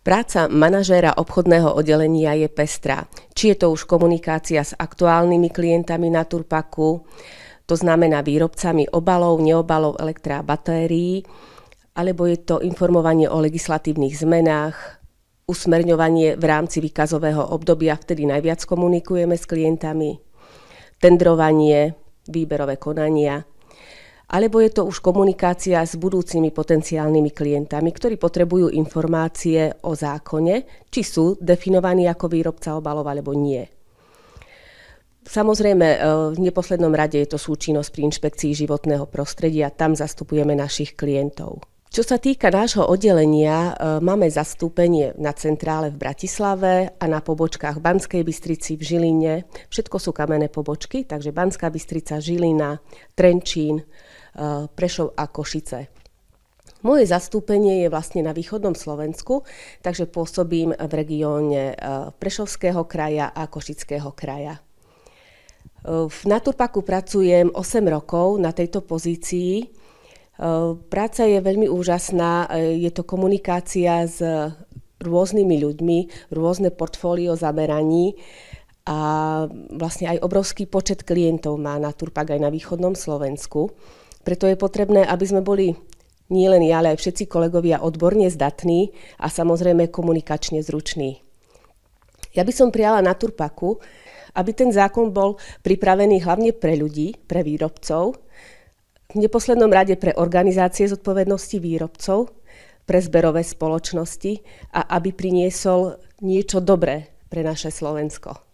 Práca manažéra obchodného oddelenia je pestrá. Či je to už komunikácia s aktuálnymi klientami na Turpaku, to znamená výrobcami obalov, neobalov, elektrá, batérií, alebo je to informovanie o legislatívnych zmenách, usmerňovanie v rámci výkazového obdobia, vtedy najviac komunikujeme s klientami, tendrovanie, výberové konania – alebo je to už komunikácia s budúcimi potenciálnymi klientami, ktorí potrebujú informácie o zákone, či sú definovaní ako výrobca obalov alebo nie. Samozrejme, e, v neposlednom rade je to súčinnosť pri inšpekcii životného prostredia, tam zastupujeme našich klientov. Čo sa týka nášho oddelenia, e, máme zastúpenie na centrále v Bratislave a na pobočkách v Banskej Bystrici, v Žiline. Všetko sú kamenné pobočky, takže Banská Bystrica, Žilina, Trenčín. E, Prešov a Košice. Moje zastúpenie je vlastne na východnom Slovensku, takže pôsobím v regióne e, Prešovského kraja a Košického kraja. E, v Naturpaku pracujem 8 rokov na tejto pozícii. Práca je veľmi úžasná, je to komunikácia s rôznymi ľuďmi, rôzne portfólio zameraní a vlastne aj obrovský počet klientov má Naturpak aj na východnom Slovensku. Preto je potrebné, aby sme boli nielen ja, ale aj všetci kolegovia odborne zdatní a samozrejme komunikačne zruční. Ja by som prijala na Turpaku, aby ten zákon bol pripravený hlavne pre ľudí, pre výrobcov, v neposlednom rade pre organizácie zodpovednosti výrobcov, pre zberové spoločnosti a aby priniesol niečo dobré pre naše Slovensko.